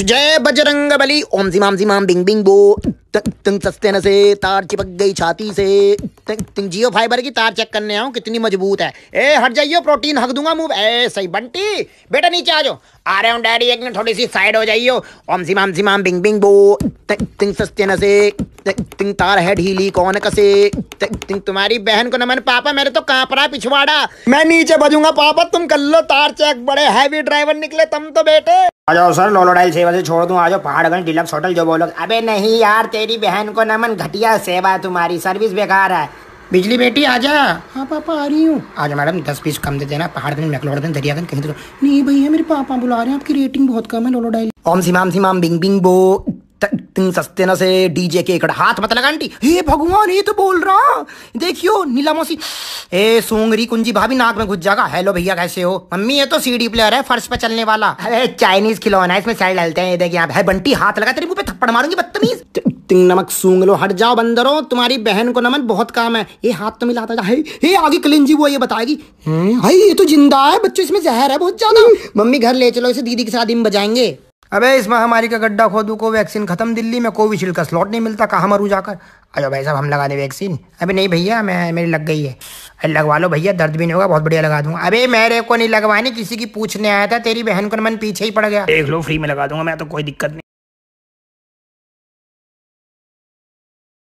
जय बजरंग बली ओम जी माम जी माम बिंग बिंग बो तुम सस्ते न से तार चिपक गई छाती से तुम जियो फाइबर की तार चेक करने आऊँ कितनी मजबूत है ए हट जाइयो प्रोटीन हक दूंगा मुंह ए सही बंटी बेटा नीचे आ जाओ आ रहे हूँ डैडी एक मिनट थोड़ी सी साइड हो जाइयो ओम जी माम जी माम बिंग बिंग बो तुम सस्ते न से तुम तार है ढीली कौन कसे तुम तुम्हारी बहन को नमन पापा मेरे तो कांप रहा पिछवाड़ा मैं नीचे बजूंगा पापा तुम कर लो तार चेक बड़े हैवी ड्राइवर निकले तुम तो बेटे आ जाओ सर लोलो डाइल सेवा से छोड़ दूँ आ जाओ पहाड़गंज डिलक्स होटल जो बोलो अबे नहीं यार तेरी बहन को नमन घटिया सेवा तुम्हारी सर्विस बेकार है बिजली बेटी आ जा हाँ पापा आ रही हूँ आज मैडम दस पीस कम दे देना पहाड़गंज मैकलोड़गंज दरियागंज कहीं तो नहीं भैया मेरे पापा बुला रहे हैं आपकी रेटिंग बहुत कम है डाइल ओम सिमाम सिमाम बिंग बिंग बो तिन सस्ते न से डीजे के एकड़ हाथ मत लगा आंटी हे भगवान ये तो बोल रहा देखियो नीला मौसी ए सोंगरी कुंजी भाभी नाक में घुस जाएगा हेलो भैया कैसे हो मम्मी ये तो सीडी प्लेयर है फर्श पे चलने वाला अरे चाइनीज खिलौना है इसमें साइड डालते हैं ये देखिए आप है बंटी हाथ लगा तेरे मुंह पे थप्पड़ मारूंगी बदतमीज तिंग नमक सूंग लो हट जाओ बंदरों तुम्हारी बहन को नमन बहुत काम है ये हाथ तो मिलाता जा हे आगे कलिंजी वो ये बताएगी हाई हम्म। ये तो जिंदा है बच्चों इसमें जहर है बहुत ज्यादा हम्म। मम्मी घर ले चलो इसे दीदी के साथ इन बजाएंगे अबे इस महामारी का गड्ढा खोदू को वैक्सीन खत्म दिल्ली में कोविशील्ड का स्लॉट नहीं मिलता कहाँ मरू जाकर अरे भाई साहब हम लगा दें वैक्सीन अबे नहीं भैया मैं मेरी लग गई है अरे लगवा लो भैया दर्द भी नहीं होगा बहुत बढ़िया लगा दूंगा अबे मेरे को नहीं लगवानी किसी की पूछने आया था तेरी बहन को मन पीछे ही पड़ गया देख लो फ्री में लगा दूंगा मैं तो कोई दिक्कत नहीं